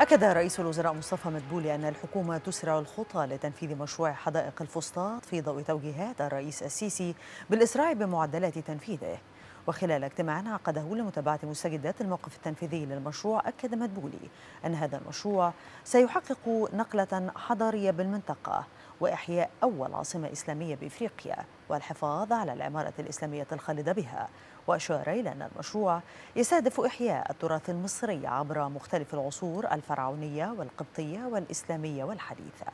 أكد رئيس الوزراء مصطفى مدبولي أن الحكومة تسرع الخطى لتنفيذ مشروع حدائق الفسطاط في ضوء توجيهات الرئيس السيسي بالإسراع بمعدلات تنفيذه وخلال اجتماع عقده لمتابعة مستجدات الموقف التنفيذي للمشروع أكد مدبولي أن هذا المشروع سيحقق نقلة حضارية بالمنطقة وإحياء أول عاصمة إسلامية بإفريقيا والحفاظ على العمارة الإسلامية الخالدة بها وأشار إلى أن المشروع يستهدف إحياء التراث المصري عبر مختلف العصور الفرعونية والقبطية والإسلامية والحديثة